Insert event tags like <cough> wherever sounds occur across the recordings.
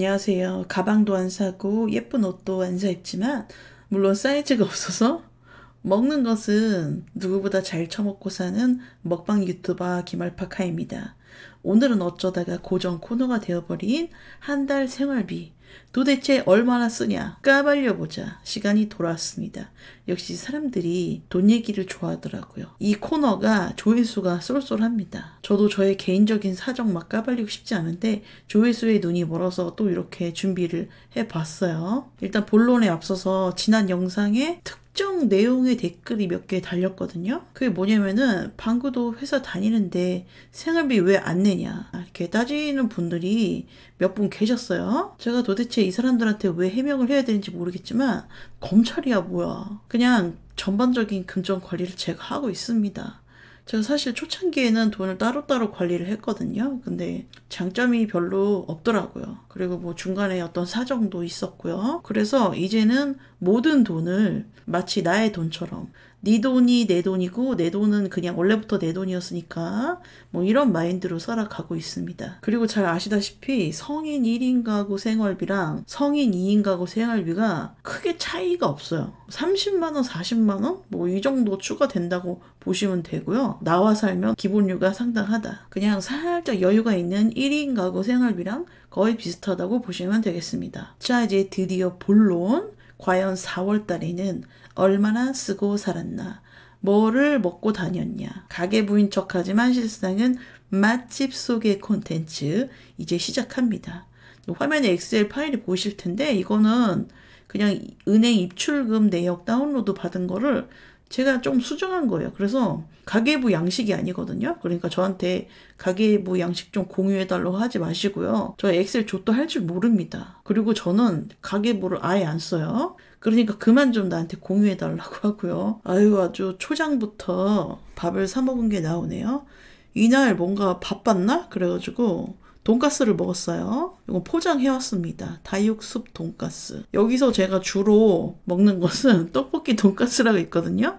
안녕하세요. 가방도 안 사고 예쁜 옷도 안 사입지만 물론 사이즈가 없어서 먹는 것은 누구보다 잘 처먹고 사는 먹방 유튜버 김알파카입니다. 오늘은 어쩌다가 고정 코너가 되어버린 한 달 생활비 도대체 얼마나 쓰냐 까발려보자 시간이 돌아왔습니다. 역시 사람들이 돈 얘기를 좋아하더라고요. 이 코너가 조회수가 쏠쏠합니다. 저도 저의 개인적인 사정 막 까발리고 싶지 않은데 조회수의 눈이 멀어서 또 이렇게 준비를 해봤어요. 일단 본론에 앞서서 지난 영상에 특 특정 내용의 댓글이 몇 개 달렸거든요. 그게 뭐냐면은 방구도 회사 다니는데 생활비 왜 안 내냐 이렇게 따지는 분들이 몇 분 계셨어요. 제가 도대체 이 사람들한테 왜 해명을 해야 되는지 모르겠지만 검찰이야 뭐야. 그냥 전반적인 금전 관리를 제가 하고 있습니다. 제가 사실 초창기에는 돈을 따로따로 관리를 했거든요. 근데 장점이 별로 없더라고요. 그리고 뭐 중간에 어떤 사정도 있었고요. 그래서 이제는 모든 돈을 마치 나의 돈처럼 네 돈이 내 돈이고 내 돈은 그냥 원래부터 내 돈이었으니까 뭐 이런 마인드로 살아가고 있습니다. 그리고 잘 아시다시피 성인 1인 가구 생활비랑 성인 2인 가구 생활비가 크게 차이가 없어요. 30만원, 40만원? 뭐 이 정도 추가된다고 보시면 되고요. 나와 살면 기본료가 상당하다. 그냥 살짝 여유가 있는 1인 가구 생활비랑 거의 비슷하다고 보시면 되겠습니다. 자, 이제 드디어 본론. 과연 4월 달에는 얼마나 쓰고 살았나, 뭐를 먹고 다녔냐. 가게 부인 척하지만 실상은 맛집 소개 콘텐츠 이제 시작합니다. 화면에 엑셀 파일이 보실 텐데 이거는 그냥 은행 입출금 내역 다운로드 받은 거를 제가 좀 수정한 거예요. 그래서 가계부 양식이 아니거든요. 그러니까 저한테 가계부 양식 좀 공유해달라고 하지 마시고요. 저 엑셀 좆도 할 줄 모릅니다. 그리고 저는 가계부를 아예 안 써요. 그러니까 그만 좀 나한테 공유해달라고 <laughs> 하고요. 아유, 아주 초장부터 밥을 사먹은 게 나오네요. 이날 뭔가 바빴나? 그래가지고 돈가스를 먹었어요. 이거 포장해왔습니다. 다육숲 돈가스. 여기서 제가 주로 먹는 것은 <laughs> 떡볶이 돈가스라고 있거든요.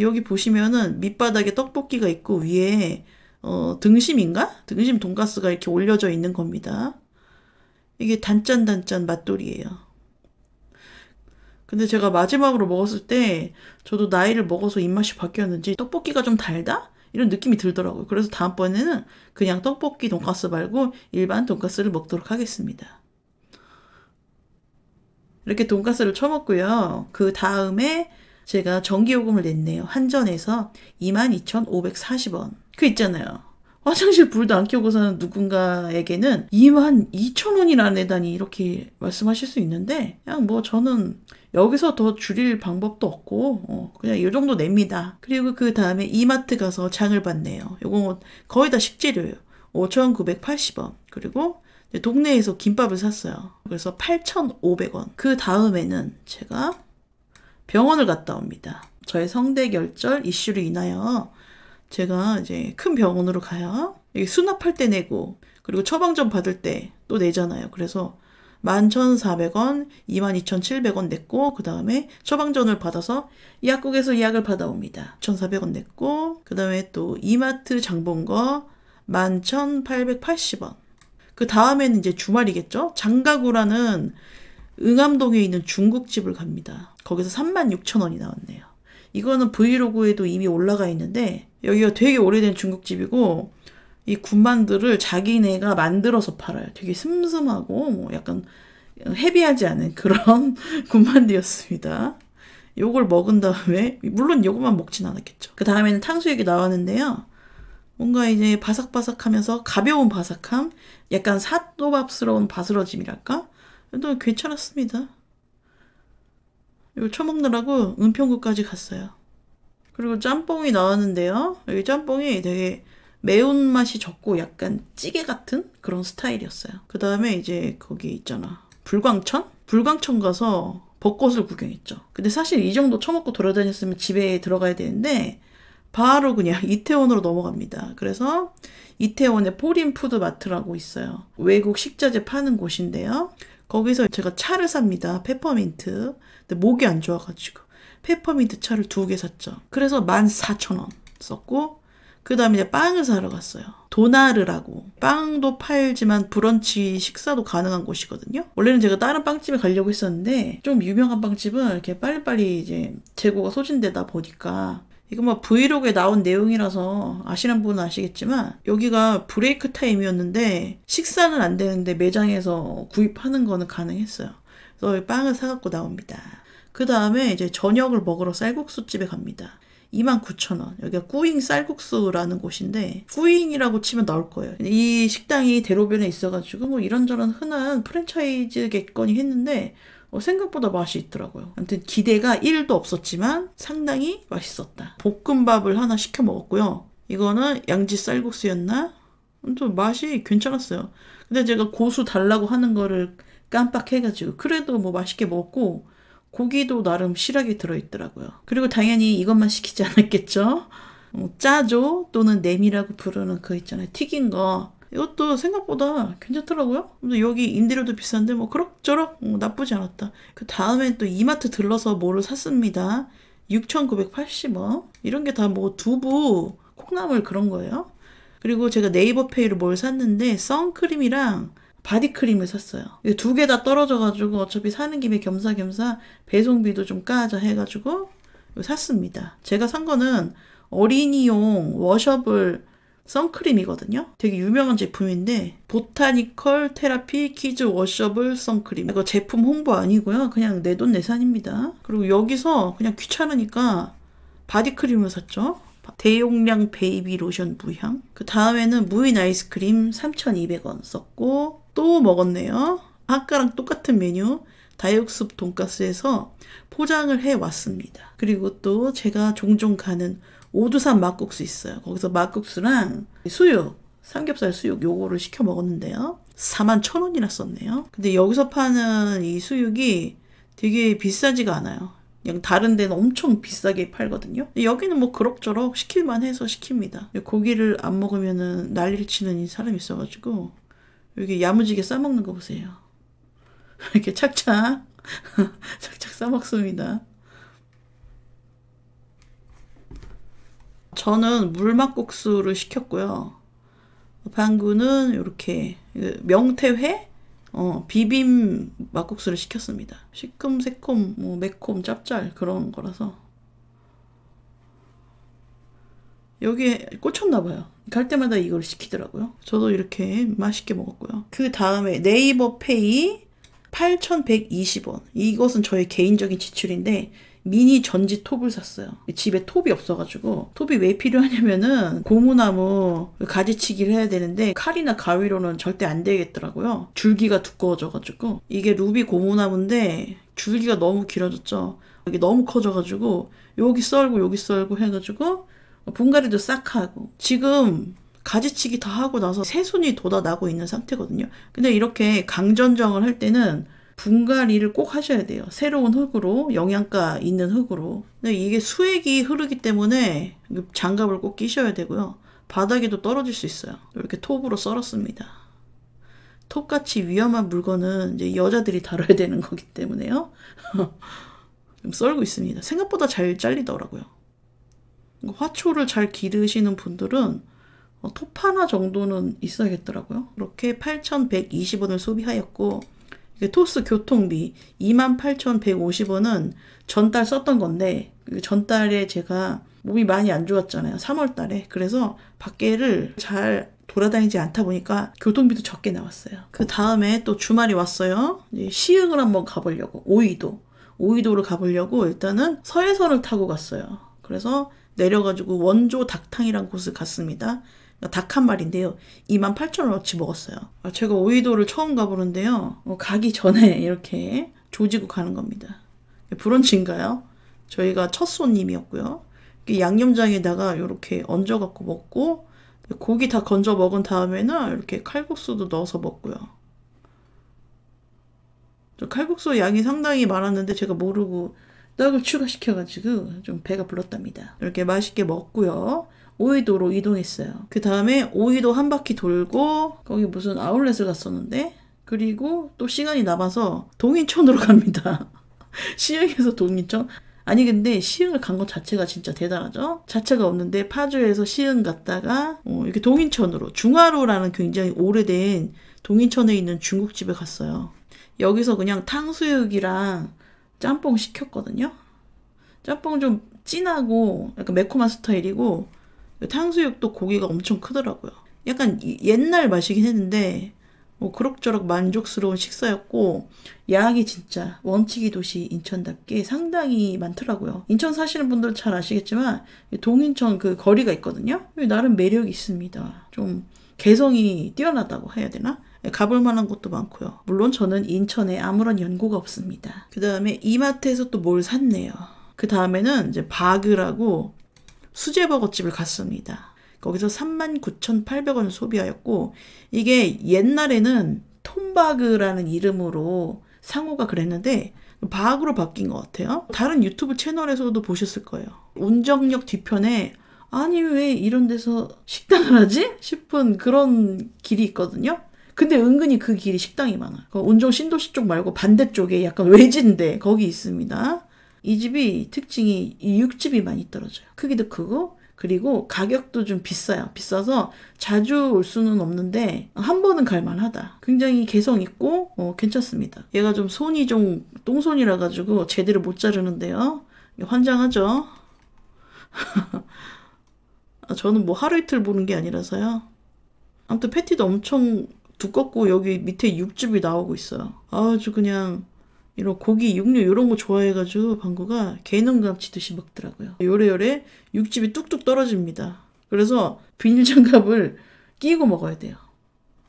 여기 보시면은 밑바닥에 떡볶이가 있고 위에 어, 등심인가? 등심 돈가스가 이렇게 올려져 있는 겁니다. 이게 단짠단짠 맛돌이에요. 근데 제가 마지막으로 먹었을 때 저도 나이를 먹어서 입맛이 바뀌었는지 떡볶이가 좀 달다? 이런 느낌이 들더라고요. 그래서 다음번에는 그냥 떡볶이 돈가스 말고 일반 돈가스를 먹도록 하겠습니다. 이렇게 돈가스를 쳐먹고요. 그 다음에 제가 전기요금을 냈네요. 한전에서 22,540원. 그 있잖아요. 화장실 불도 안 켜고서는 누군가에게는 2만 2천 원이라는다단 이렇게 이 말씀하실 수 있는데 그냥 뭐 저는 여기서 더 줄일 방법도 없고 어, 그냥 이 정도 냅니다. 그리고 그 다음에 이마트 가서 장을 봤네요. 이건 뭐 거의 다 식재료예요. 5,980원. 그리고 동네에서 김밥을 샀어요. 그래서 8,500원. 그 다음에는 제가 병원을 갔다 옵니다. 저의 성대결절 이슈로 인하여 제가 이제 큰 병원으로 가야 수납할 때 내고 그리고 처방전 받을 때 또 내잖아요. 그래서 11,400원, 22,700원 냈고 그 다음에 처방전을 받아서 약국에서 예약을 받아옵니다. 1,400원 냈고 그 다음에 또 이마트 장본거 11,880원 그 다음에는 이제 주말이겠죠? 장가구라는 응암동에 있는 중국집을 갑니다. 거기서 36,000원이 나왔네요. 이거는 브이로그에도 이미 올라가 있는데 여기가 되게 오래된 중국집이고 이 군만두를 자기네가 만들어서 팔아요. 되게 슴슴하고 뭐 약간 헤비하지 않은 그런 <laughs> 군만두였습니다. 요걸 먹은 다음에 물론 요것만 먹진 않았겠죠. 그 다음에는 탕수육이 나왔는데요. 뭔가 이제 바삭바삭하면서 가벼운 바삭함, 약간 삿도밥스러운 바스러짐이랄까? 또 괜찮았습니다. 이거 처먹느라고 은평구까지 갔어요. 그리고 짬뽕이 나왔는데요. 여기 짬뽕이 되게 매운맛이 적고 약간 찌개 같은 그런 스타일이었어요. 그 다음에 이제 거기 있잖아. 불광천? 불광천 가서 벚꽃을 구경했죠. 근데 사실 이 정도 처먹고 돌아다녔으면 집에 들어가야 되는데 바로 그냥 <laughs> 이태원으로 넘어갑니다. 그래서 이태원에 포린푸드 마트라고 있어요. 외국 식자재 파는 곳인데요. 거기서 제가 차를 삽니다. 페퍼민트. 근데 목이 안 좋아가지고. 페퍼민트 차를 두 개 샀죠. 그래서 14,000원 썼고 그 다음에 이제 빵을 사러 갔어요. 도나르라고 빵도 팔지만 브런치 식사도 가능한 곳이거든요. 원래는 제가 다른 빵집에 가려고 했었는데 좀 유명한 빵집은 이렇게 빨리빨리 이제 재고가 소진되다 보니까 이거 뭐 브이로그에 나온 내용이라서 아시는 분은 아시겠지만 여기가 브레이크 타임이었는데 식사는 안 되는데 매장에서 구입하는 거는 가능했어요. 그래서 빵을 사갖고 나옵니다. 그 다음에 이제 저녁을 먹으러 쌀국수집에 갑니다. 29,000원. 여기가 꾸잉 쌀국수라는 곳인데 꾸잉이라고 치면 나올 거예요. 이 식당이 대로변에 있어가지고 뭐 이런저런 흔한 프랜차이즈겠거니 했는데 어, 생각보다 맛이 있더라고요. 아무튼 기대가 1도 없었지만 상당히 맛있었다. 볶음밥을 하나 시켜 먹었고요. 이거는 양지 쌀국수였나? 또 맛이 괜찮았어요. 근데 제가 고수 달라고 하는 거를 깜빡해가지고 그래도 뭐 맛있게 먹고 었 고기도 나름 실하게 들어있더라고요. 그리고 당연히 이것만 시키지 않았겠죠? 어, 짜조 또는 냄이라고 부르는 그 있잖아요. 튀긴 거. 이것도 생각보다 괜찮더라고요. 근데 여기 인디료도 비싼데 뭐 그럭저럭 어, 나쁘지 않았다. 그 다음엔 또 이마트 들러서 뭐를 샀습니다. 6,980원. 이런 게 다 뭐 두부, 콩나물 그런 거예요. 그리고 제가 네이버 페이로 뭘 샀는데 선크림이랑 바디크림을 샀어요. 두 개 다 떨어져가지고 어차피 사는 김에 겸사겸사 배송비도 좀 까자 해가지고 샀습니다. 제가 산 거는 어린이용 워셔블 선크림이거든요. 되게 유명한 제품인데 보타니컬 테라피 키즈 워셔블 선크림. 이거 제품 홍보 아니고요. 그냥 내돈 내산입니다. 그리고 여기서 그냥 귀찮으니까 바디크림을 샀죠. 대용량 베이비 로션 무향. 그 다음에는 무인 아이스크림 3,200원 썼고 또 먹었네요. 아까랑 똑같은 메뉴 다육숲 돈가스에서 포장을 해 왔습니다. 그리고 또 제가 종종 가는 오두산 막국수 있어요. 거기서 막국수랑 수육, 삼겹살 수육 요거를 시켜 먹었는데요. 4만 천 원이나 썼네요. 근데 여기서 파는 이 수육이 되게 비싸지가 않아요. 그냥 다른 데는 엄청 비싸게 팔거든요. 여기는 뭐 그럭저럭 시킬만 해서 시킵니다. 고기를 안먹으면 난리를 치는 사람이 있어가지고 여기 야무지게 싸먹는 거 보세요. <laughs> 이렇게 착착, <laughs> 착착 싸먹습니다. 저는 물막국수를 시켰고요. 방구는 이렇게 그 명태회 어, 비빔 막국수를 시켰습니다. 시큼새콤, 뭐 매콤, 짭짤 그런 거라서 여기에 꽂혔나 봐요. 갈 때마다 이걸 시키더라고요. 저도 이렇게 맛있게 먹었고요. 그 다음에 네이버 페이 8,120원. 이것은 저의 개인적인 지출인데 미니 전지 톱을 샀어요. 집에 톱이 없어가지고 톱이 왜 필요하냐면은 고무나무 가지치기를 해야 되는데 칼이나 가위로는 절대 안 되겠더라고요. 줄기가 두꺼워져가지고 이게 루비 고무나무인데 줄기가 너무 길어졌죠. 이게 너무 커져가지고 여기 썰고 여기 썰고 해가지고 분갈이도 싹 하고 지금 가지치기 다 하고 나서 새 손이 돋아나고 있는 상태거든요. 근데 이렇게 강전정을 할 때는 분갈이를 꼭 하셔야 돼요. 새로운 흙으로 영양가 있는 흙으로. 근데 이게 수액이 흐르기 때문에 장갑을 꼭 끼셔야 되고요. 바닥에도 떨어질 수 있어요. 이렇게 톱으로 썰었습니다. 톱같이 위험한 물건은 이제 여자들이 다뤄야 되는 거기 때문에요. <laughs> 썰고 있습니다. 생각보다 잘 잘리더라고요. 그러니까 화초를 잘 기르시는 분들은 어, 톱 하나 정도는 있어야겠더라고요. 그렇게 8,120원을 소비하였고 이게 토스 교통비 28,150원은 전달 썼던 건데 그 전달에 제가 몸이 많이 안 좋았잖아요. 3월 달에. 그래서 밖에를 잘 돌아다니지 않다 보니까 교통비도 적게 나왔어요. 그 다음에 또 주말이 왔어요. 시흥을 한번 가보려고. 오이도. 오이도를 가보려고 일단은 서해선을 타고 갔어요. 그래서 내려가지고 원조 닭탕이란 곳을 갔습니다. 그러니까 닭한 마리인데요. 28,000원어치 먹었어요. 아, 제가 오이도를 처음 가보는데요. 어, 가기 전에 이렇게 조지고 가는 겁니다. 브런치인가요? 저희가 첫 손님이었고요. 양념장에다가 이렇게 얹어갖고 먹고 고기 다 건져 먹은 다음에는 이렇게 칼국수도 넣어서 먹고요. 칼국수 양이 상당히 많았는데 제가 모르고 떡을 추가시켜가지고 좀 배가 불렀답니다. 이렇게 맛있게 먹고요. 오이도로 이동했어요. 그 다음에 오이도 한 바퀴 돌고 거기 무슨 아울렛을 갔었는데 그리고 또 시간이 남아서 동인천으로 <laughs> 갑니다. 시흥에서 동인천? 아니 근데 시흥을 간 것 자체가 진짜 대단하죠. 자체가 없는데 파주에서 시흥 갔다가 어, 이렇게 동인천으로 중화로라는 굉장히 오래된 동인천에 있는 중국집에 갔어요. 여기서 그냥 탕수육이랑 짬뽕 시켰거든요. 짬뽕 좀 진하고 약간 매콤한 스타일이고 탕수육도 고기가 엄청 크더라고요. 약간 옛날 맛이긴 했는데 뭐 그럭저럭 만족스러운 식사였고 야이 진짜 원칙이 도시 인천답게 상당히 많더라고요. 인천 사시는 분들 은잘 아시겠지만 동인천 그 거리가 있거든요. 나름 매력이 있습니다. 좀 개성이 뛰어나다고 해야 되나? 가볼 만한 곳도 많고요. 물론 저는 인천에 아무런 연고가 없습니다. 그 다음에 이마트에서 또 뭘 샀네요. 그 다음에는 이제 바그라고 수제버거집을 갔습니다. 거기서 39,800원을 소비하였고 이게 옛날에는 톰바그라는 이름으로 상호가 그랬는데 바그로 바뀐 것 같아요. 다른 유튜브 채널에서도 보셨을 거예요. 운정역 뒤편에 아니 왜 이런 데서 식당을 하지? 싶은 그런 길이 있거든요. 근데 은근히 그 길이 식당이 많아요. 그 온종 신도시 쪽 말고 반대쪽에 약간 외진데 거기 있습니다. 이 집이 특징이 육즙이 많이 떨어져요. 크기도 크고 그리고 가격도 좀 비싸요. 비싸서 자주 올 수는 없는데 한 번은 갈만하다. 굉장히 개성 있고 어, 괜찮습니다. 얘가 좀 손이 좀 똥손이라 가지고 제대로 못 자르는데요. 환장하죠. <laughs> 아, 저는 뭐 하루 이틀 보는 게 아니라서요. 아무튼 패티도 엄청 두껍고 여기 밑에 육즙이 나오고 있어요. 아주 그냥 이런 고기, 육류 이런 거 좋아해가지고 방구가 개눈감치 듯이 먹더라고요. 요래요래 육즙이 뚝뚝 떨어집니다. 그래서 비닐 장갑을 끼고 먹어야 돼요.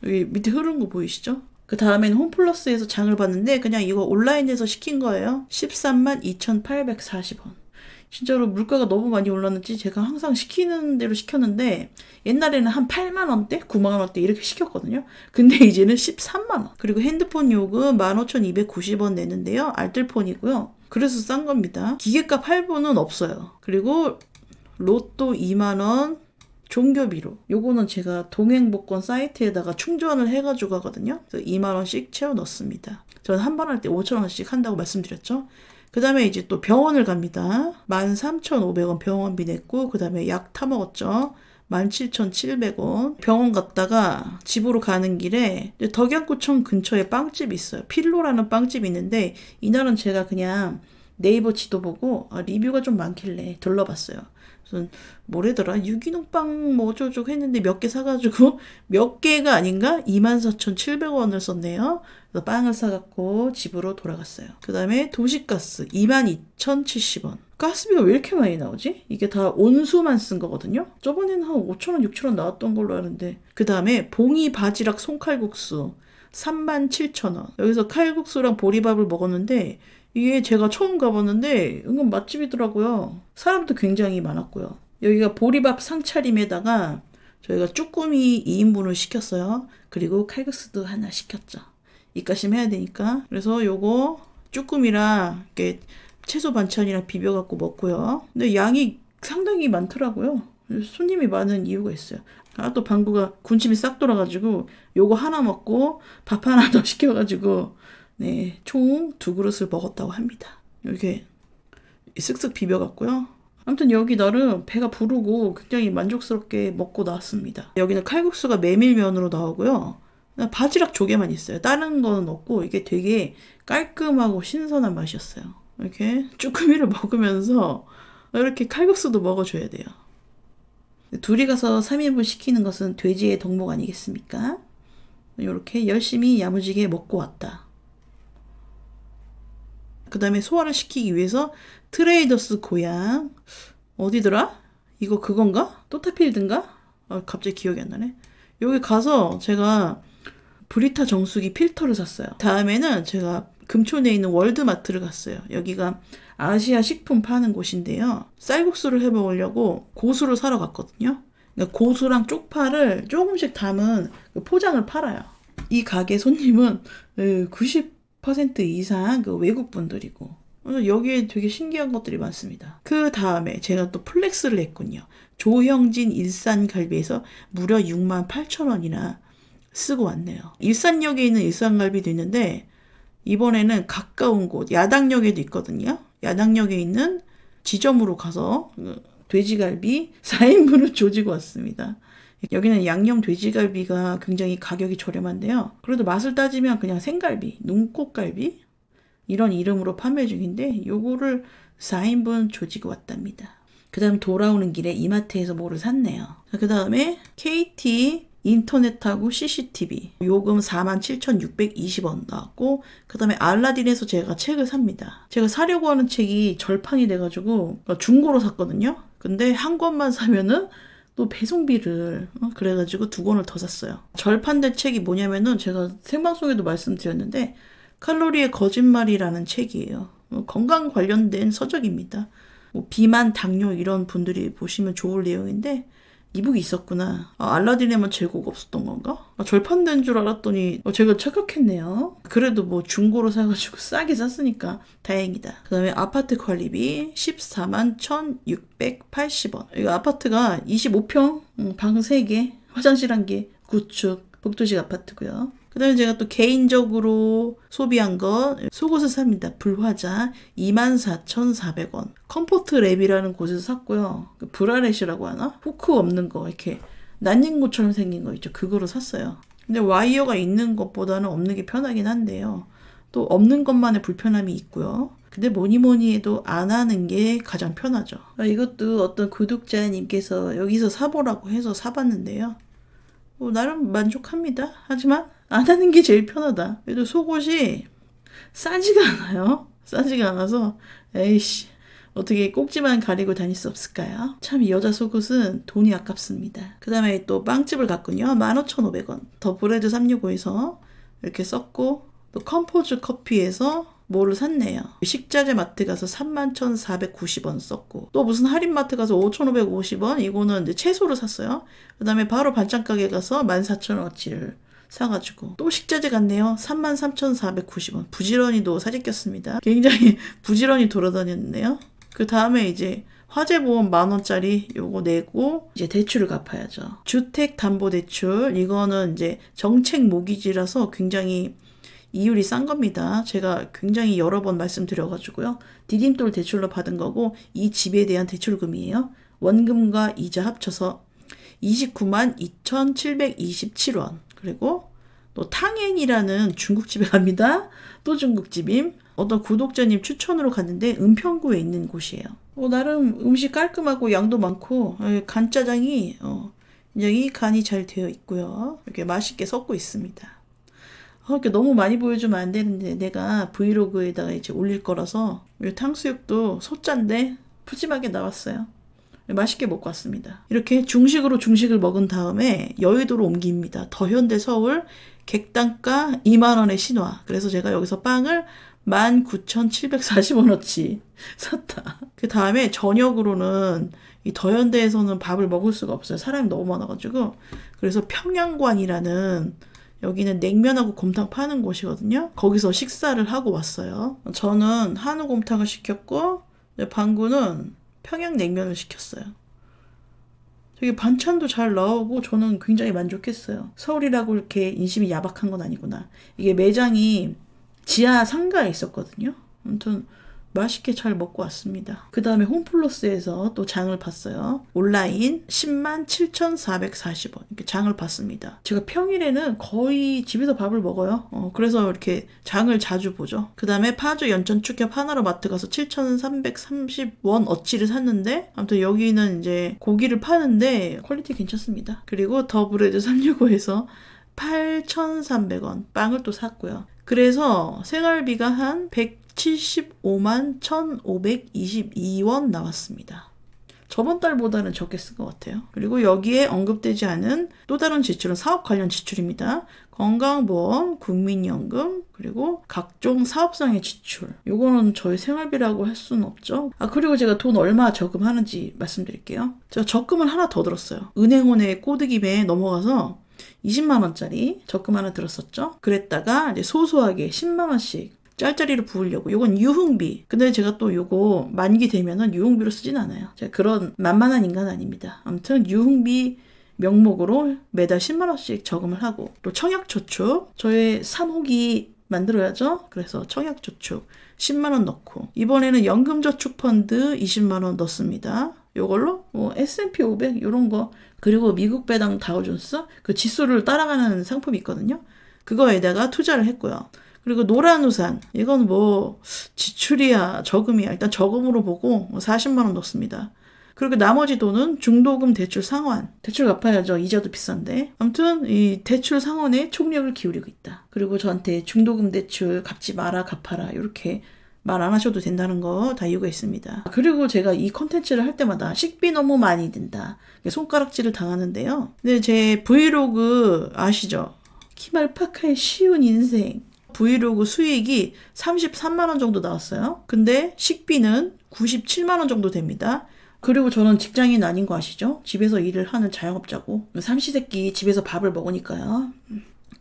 여기 밑에 흐른 거 보이시죠? 그 다음엔 홈플러스에서 장을 봤는데 그냥 이거 온라인에서 시킨 거예요. 132,840원. 만 진짜로 물가가 너무 많이 올랐는지 제가 항상 시키는 대로 시켰는데 옛날에는 한 8만 원대, 9만 원대 이렇게 시켰거든요. 근데 <laughs> 이제는 13만 원. 그리고 핸드폰 요금 15,290원 내는데요. 알뜰폰이고요. 그래서 싼 겁니다. 기계값 8분은 없어요. 그리고 로또 2만 원, 종교비로 요거는 제가 동행복권 사이트에다가 충전을 해가지고 하거든요 그래서 2만원씩 채워 넣습니다 저는 한번 할 때 5천원씩 한다고 말씀드렸죠 그 다음에 이제 또 병원을 갑니다. 13,500원 병원비 냈고 그 다음에 약 타먹었죠. 17,700원. 병원 갔다가 집으로 가는 길에 덕양구청 근처에 빵집이 있어요. 필로라는 빵집이 있는데 이날은 제가 그냥 네이버 지도 보고 아, 리뷰가 좀 많길래 둘러봤어요 무슨 뭐래더라 유기농빵 뭐 어쩌고 했는데 몇 개 사가지고 <laughs> 몇 개가 아닌가 24,700원을 썼네요. 그래서 빵을 사갖고 집으로 돌아갔어요. 그 다음에 도시가스 22,070원. 가스비가 왜 이렇게 많이 나오지? 이게 다 온수만 쓴 거거든요. 저번에는 한5 0 0 0원6 0 0 0원 나왔던 걸로 아는데 그 다음에 봉이 바지락 송칼국수 37,000원. 여기서 칼국수랑 보리밥을 먹었는데 이게 제가 처음 가봤는데 은근 맛집이더라고요. 사람도 굉장히 많았고요. 여기가 보리밥 상차림에다가 저희가 쭈꾸미 2인분을 시켰어요. 그리고 칼국수도 하나 시켰죠. 이까심 해야 되니까. 그래서 요거 쭈꾸미랑 이렇게 채소 반찬이랑 비벼갖고 먹고요. 근데 양이 상당히 많더라고요. 손님이 많은 이유가 있어요. 아, 또 방구가 군침이 싹 돌아가지고 요거 하나 먹고 밥 하나 더 <laughs> 시켜가지고 네, 총 두 그릇을 먹었다고 합니다. 이렇게 쓱쓱 비벼갔고요. 아무튼 여기 나름 배가 부르고 굉장히 만족스럽게 먹고 나왔습니다. 여기는 칼국수가 메밀면으로 나오고요. 바지락 조개만 있어요. 다른 거는 없고 이게 되게 깔끔하고 신선한 맛이었어요. 이렇게 쭈꾸미를 <laughs> 먹으면서 이렇게 칼국수도 먹어줘야 돼요. 둘이 가서 3인분 시키는 것은 돼지의 덕목 아니겠습니까? 이렇게 열심히 야무지게 먹고 왔다. 그 다음에 소화를 시키기 위해서 트레이더스 고향 어디더라? 이거 그건가? 또타필드인가? 아, 갑자기 기억이 안 나네. 여기 가서 제가 브리타 정수기 필터를 샀어요. 다음에는 제가 금촌에 있는 월드마트를 갔어요. 여기가 아시아 식품 파는 곳인데요. 쌀국수를 해 먹으려고 고수를 사러 갔거든요. 그러니까 고수랑 쪽파를 조금씩 담은 그 포장을 팔아요. 이 가게 손님은 90 퍼센트 이상 그 외국 분들이고 여기에 되게 신기한 것들이 많습니다. 그 다음에 제가 또 플렉스를 했군요. 조형진 일산갈비에서 무려 6만 8천 원이나 쓰고 왔네요. 일산역에 있는 일산갈비도 있는데 이번에는 가까운 곳 야당역에도 있거든요. 야당역에 있는 지점으로 가서 그 돼지갈비 4인분을 <laughs> 조지고 왔습니다. 여기는 양념 돼지갈비가 굉장히 가격이 저렴한데요. 그래도 맛을 따지면 그냥 생갈비, 눈꽃갈비 이런 이름으로 판매 중인데 요거를 4인분 조지고 왔답니다. 그 다음 돌아오는 길에 이마트에서 뭐를 샀네요. 그 다음에 KT 인터넷하고 CCTV 요금 47,620원 나왔고 그 다음에 알라딘에서 제가 책을 삽니다. 제가 사려고 하는 책이 절판이 돼가지고 중고로 샀거든요. 근데 한 권만 사면은 또 배송비를 어? 그래가지고 두 권을 더 샀어요. 절판된 책이 뭐냐면은 제가 생방송에도 말씀드렸는데 칼로리의 거짓말이라는 책이에요. 어, 건강 관련된 서적입니다. 뭐 비만, 당뇨 이런 분들이 보시면 좋을 내용인데 이북이 있었구나. 아, 알라딘에만 재고가 뭐 없었던 건가? 아, 절판된 줄 알았더니 아, 제가 착각했네요. 그래도 뭐 중고로 사가지고 <laughs> 싸게 샀으니까 다행이다. 그 다음에 아파트 관리비 14만 1,680원. 이거 아파트가 25평, 음, 방 3개, 화장실 1개, 구축, 북도식 아파트고요. 그 다음에 제가 또 개인적으로 소비한 것 속옷을 삽니다. 불화자 24,400원. 컴포트 랩이라는 곳에서 샀고요. 그 브라렛이라고 하나? 후크 없는 거 이렇게 난닝구처럼 생긴 거 있죠. 그거로 샀어요. 근데 와이어가 있는 것보다는 없는 게 편하긴 한데요. 또 없는 것만의 불편함이 있고요. 근데 뭐니 뭐니 해도 안 하는 게 가장 편하죠. 아, 이것도 어떤 구독자님께서 여기서 사보라고 해서 사봤는데요. 뭐 나름 만족합니다. 하지만 안 하는 게 제일 편하다. 그래도 속옷이 싸지가 않아요. 싸지가 않아서 에이씨 어떻게 꼭지만 가리고 다닐 수 없을까요? 참이 여자 속옷은 돈이 아깝습니다. 그 다음에 또 빵집을 갔군요. 15,500원. 더 브레드 365에서 이렇게 썼고 또 컴포즈 커피에서 뭐를 샀네요. 식자재 마트 가서 31,490원 썼고 또 무슨 할인마트 가서 5,550원 이거는 이제 채소를 샀어요. 그 다음에 바로 반찬 가게 가서 14,000원어치를 사가지고 또 식자재 같네요. 33,490원. 부지런히도 사재꼈습니다. 굉장히 <laughs> 부지런히 돌아다녔네요. 그 다음에 이제 화재보험 만원짜리 요거 내고 이제 대출을 갚아야죠. 주택담보대출 이거는 이제 정책 모기지라서 굉장히 이율이 싼 겁니다. 제가 굉장히 여러 번 말씀드려가지고요. 디딤돌 대출로 받은 거고 이 집에 대한 대출금이에요. 원금과 이자 합쳐서 29만 2,727원. 그리고 또탕엔이라는 중국집에 갑니다. 또 중국집임. 어떤 구독자님 추천으로 갔는데 은평구에 있는 곳이에요. 어, 나름 음식 깔끔하고 양도 많고 어, 간짜장이 어, 굉장히 간이 잘 되어 있고요. 이렇게 맛있게 섞고 있습니다. 어, 이렇게 너무 많이 보여주면 안 되는데 내가 브이로그에다가 이제 올릴 거라서 이 탕수육도 소짠데 푸짐하게 나왔어요. 맛있게 먹고 왔습니다. 이렇게 중식으로 중식을 먹은 다음에 여의도로 옮깁니다. 더현대 서울 객단가 2만원의 신화. 그래서 제가 여기서 빵을 19,740원어치 <laughs> 샀다. 그 다음에 저녁으로는 이 더현대에서는 밥을 먹을 수가 없어요. 사람이 너무 많아가지고. 그래서 평양관이라는 여기는 냉면하고 곰탕 파는 곳이거든요. 거기서 식사를 하고 왔어요. 저는 한우 곰탕을 시켰고, 네, 방구는 평양냉면을 시켰어요. 되게 반찬도 잘 나오고 저는 굉장히 만족했어요. 서울이라고 이렇게 인심이 야박한 건 아니구나. 이게 매장이 지하 상가에 있었거든요. 아무튼 맛있게 잘 먹고 왔습니다. 그 다음에 홈플러스에서 또 장을 봤어요. 온라인 10만 7,440원 이렇게 장을 봤습니다. 제가 평일에는 거의 집에서 밥을 먹어요. 어, 그래서 이렇게 장을 자주 보죠. 그 다음에 파주 연천 축협 하나로 마트 가서 7,330원 어치를 샀는데 아무튼 여기는 이제 고기를 파는데 퀄리티 괜찮습니다. 그리고 더브레드 365에서 8,300원 빵을 또 샀고요. 그래서 생활비가 한 100. 75만 1,522원 나왔습니다. 저번 달보다는 적게 쓴 것 같아요. 그리고 여기에 언급되지 않은 또 다른 지출은 사업 관련 지출입니다. 건강보험, 국민연금, 그리고 각종 사업상의 지출. 요거는 저희 생활비라고 할 수는 없죠. 아, 그리고 제가 돈 얼마 저금하는지 말씀드릴게요. 제가 적금을 하나 더 들었어요. 은행원의 꼬드김에 넘어가서 20만원짜리 적금 하나 들었었죠. 그랬다가 이제 소소하게 10만원씩 짤짤리를 부으려고 이건 유흥비 근데 제가 또 요거 만기 되면은 유흥비로 쓰진 않아요 제가 그런 만만한 인간 아닙니다 아무튼 유흥비 명목으로 매달 10만원씩 저금을 하고 또 청약저축 저의 3호기 만들어야죠 그래서 청약저축 10만원 넣고 이번에는 연금저축펀드 20만원 넣습니다 요걸로 뭐 S&P 500 요런 거 그리고 미국 배당 다우존스 그 지수를 따라가는 상품이 있거든요 그거에다가 투자를 했고요 그리고 노란 우산. 이건 뭐 지출이야, 저금이야. 일단 저금으로 보고 40만원 뭐 넣습니다. 그리고 나머지 돈은 중도금 대출 상환. 대출 갚아야죠. 이자도 비싼데. 아무튼 이 대출 상환에 총력을 기울이고 있다. 그리고 저한테 중도금 대출 갚지 마라, 갚아라. 이렇게 말 안 하셔도 된다는 거 다 이유가 있습니다. 그리고 제가 이 컨텐츠를 할 때마다 식비 너무 많이 든다. 손가락질을 당하는데요. 근데 제 브이로그 아시죠? 키말파카의 쉬운 인생. 브이로그 수익이 33만원 정도 나왔어요. 근데 식비는 97만원 정도 됩니다. 그리고 저는 직장인 아닌 거 아시죠? 집에서 일을 하는 자영업자고. 삼시세끼 집에서 밥을 먹으니까요.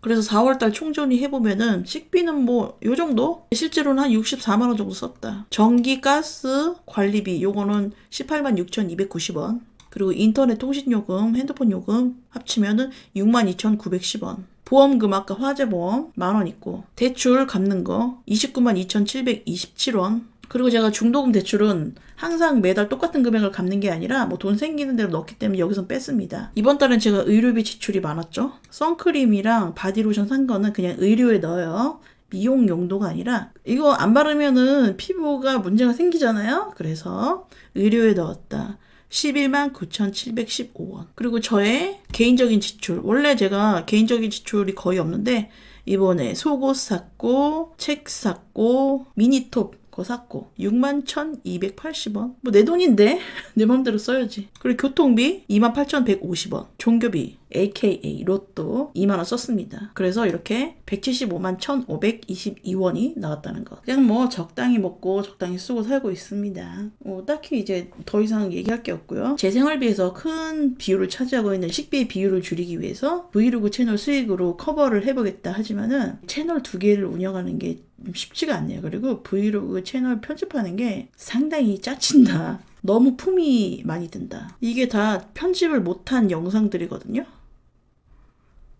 그래서 4월달 총전이 해보면은 식비는 뭐 요 정도? 실제로는 한 64만원 정도 썼다. 전기, 가스, 관리비 요거는 18만 6,290원. 그리고 인터넷 통신요금, 핸드폰 요금 합치면은 62,910원. 보험금 아까 화재보험 만 원 있고 대출 갚는 거 29만 2,727원 그리고 제가 중도금 대출은 항상 매달 똑같은 금액을 갚는 게 아니라 뭐 돈 생기는 대로 넣기 때문에 여기선 뺐습니다. 이번 달은 제가 의료비 지출이 많았죠. 선크림이랑 바디로션 산 거는 그냥 의료에 넣어요. 미용 용도가 아니라 이거 안 바르면은 피부가 문제가 생기잖아요. 그래서 의료에 넣었다. 11만 9,715원. 그리고 저의 개인적인 지출. 원래 제가 개인적인 지출이 거의 없는데, 이번에 속옷 샀고, 책 샀고, 미니톱 거 샀고 61,280원 만뭐내 돈인데 <laughs> 내 맘대로 써야지 그리고 교통비 28,150원 종교비 aka 로또 2만원 썼습니다. 그래서 이렇게 175만 1,522원이 나왔다는 것. 그냥 뭐 적당히 먹고 적당히 쓰고 살고 있습니다. 어, 딱히 이제 더 이상 얘기할 게 없고요. 제 생활비에서 큰 비율을 차지하고 있는 식비의 비율을 줄이기 위해서 브이로그 채널 수익으로 커버를 해보겠다 하지만은 채널 두 개를 운영하는 게 쉽지가 않네요. 그리고 브이로그 채널 편집하는 게 상당히 짜친다. 너무 품이 많이 든다. 이게 다 편집을 못한 영상들이거든요.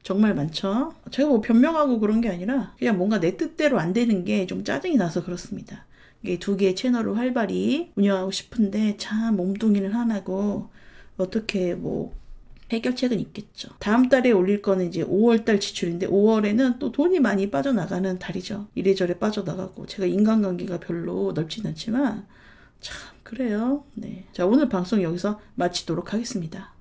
정말 많죠. 제가 뭐 변명하고 그런 게 아니라 그냥 뭔가 내 뜻대로 안 되는 게 좀 짜증이 나서 그렇습니다. 이게 두 개의 채널을 활발히 운영하고 싶은데 참 몸뚱이는 하나고 어떻게 뭐 해결책은 있겠죠. 다음 달에 올릴 거는 이제 5월 달 지출인데 5월에는 또 돈이 많이 빠져나가는 달이죠. 이래저래 빠져나가고 제가 인간관계가 별로 넓진 않지만 참 그래요. 네. 자 오늘 방송 여기서 마치도록 하겠습니다.